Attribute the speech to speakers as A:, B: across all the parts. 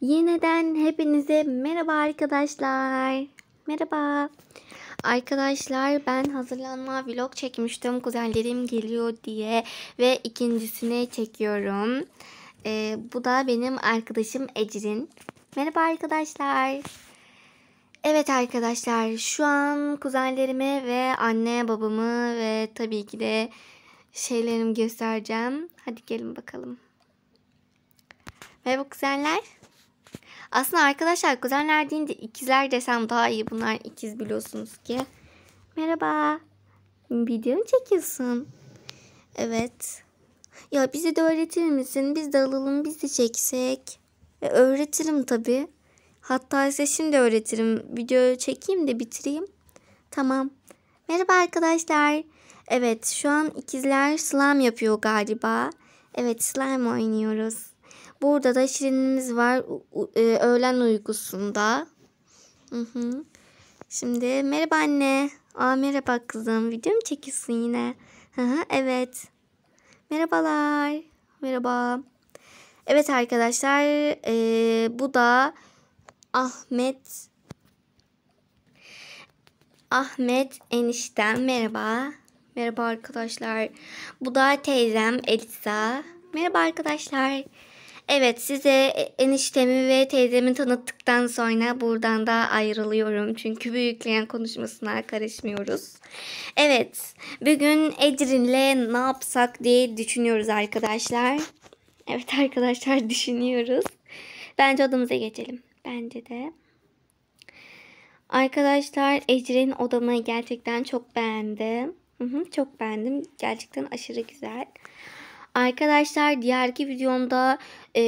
A: Yeniden hepinize merhaba arkadaşlar. Merhaba. Arkadaşlar ben hazırlanma vlog çekmiştim. Kuzenlerim geliyor diye ve ikincisini çekiyorum. Ee, bu da benim arkadaşım Ecrin. Merhaba arkadaşlar. Evet arkadaşlar şu an kuzenlerimi ve anne babamı ve tabii ki de şeylerimi göstereceğim. Hadi gelin bakalım. Merhaba kuzenler. Aslında arkadaşlar kuzenler deyince ikizler desem daha iyi. Bunlar ikiz biliyorsunuz ki. Merhaba. Video mu çekiyorsun? Evet. Ya bize de öğretir misin? Biz de alalım biz de çeksek. E, öğretirim tabii. Hatta size şimdi öğretirim. Videoyu çekeyim de bitireyim. Tamam. Merhaba arkadaşlar. Evet şu an ikizler slime yapıyor galiba. Evet slime oynuyoruz. Burada da şirinimiz var e, öğlen uykusunda. Hı hı. Şimdi merhaba anne. Aa merhaba kızım. Video mu çekiyorsun yine? Hı hı evet. Merhabalar. Merhaba. Evet arkadaşlar ee, bu da Ahmet Ahmet enişten merhaba. Merhaba arkadaşlar. Bu da teyzem Elisa. Merhaba arkadaşlar. Evet size e, eniştemi ve teyzemi tanıttıktan sonra buradan da ayrılıyorum. Çünkü büyükleyen konuşmasına karışmıyoruz. Evet bugün Edirin'le ne yapsak diye düşünüyoruz arkadaşlar. Evet arkadaşlar düşünüyoruz. Bence odamıza geçelim. Bence de. Arkadaşlar Ecrin odamı gerçekten çok beğendim. Hı hı, çok beğendim. Gerçekten aşırı güzel. Arkadaşlar diğerki videomda e,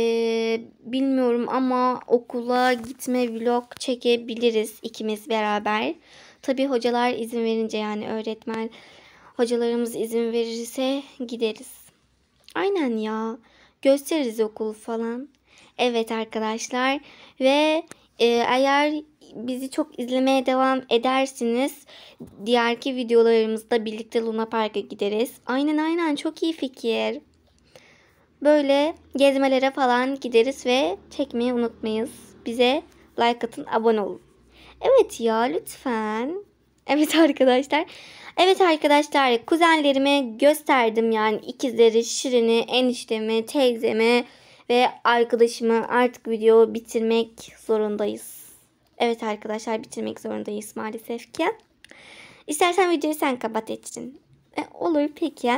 A: bilmiyorum ama okula gitme vlog çekebiliriz ikimiz beraber. Tabi hocalar izin verince yani öğretmen hocalarımız izin verirse gideriz. Aynen ya gösteririz okul falan. Evet arkadaşlar ve e, eğer bizi çok izlemeye devam edersiniz. Diğerki videolarımızda birlikte Luna Park'a gideriz. Aynen aynen çok iyi fikir. Böyle gezmelere falan gideriz ve çekmeyi unutmayız. Bize like atın, abone olun. Evet ya lütfen. Evet arkadaşlar. Evet arkadaşlar kuzenlerime gösterdim yani ikizleri, Şirin'i, eniştemi, teyzemi ve arkadaşımı artık video bitirmek zorundayız. Evet arkadaşlar bitirmek zorundayız maalesef ki. İstersen videoyu sen kapat etsin. E, olur peki.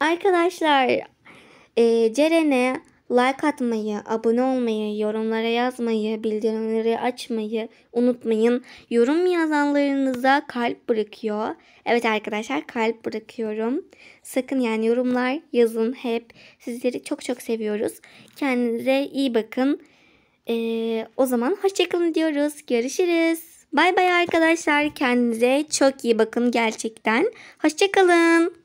A: Arkadaşlar e, Ceren'e like atmayı, abone olmayı, yorumlara yazmayı, bildirimleri açmayı unutmayın. Yorum yazanlarınıza kalp bırakıyor. Evet arkadaşlar kalp bırakıyorum. Sakın yani yorumlar yazın hep. Sizleri çok çok seviyoruz. Kendinize iyi bakın. Ee, o zaman hoşçakalın diyoruz. Görüşürüz. Bay bay arkadaşlar. Kendinize çok iyi bakın gerçekten. Hoşçakalın.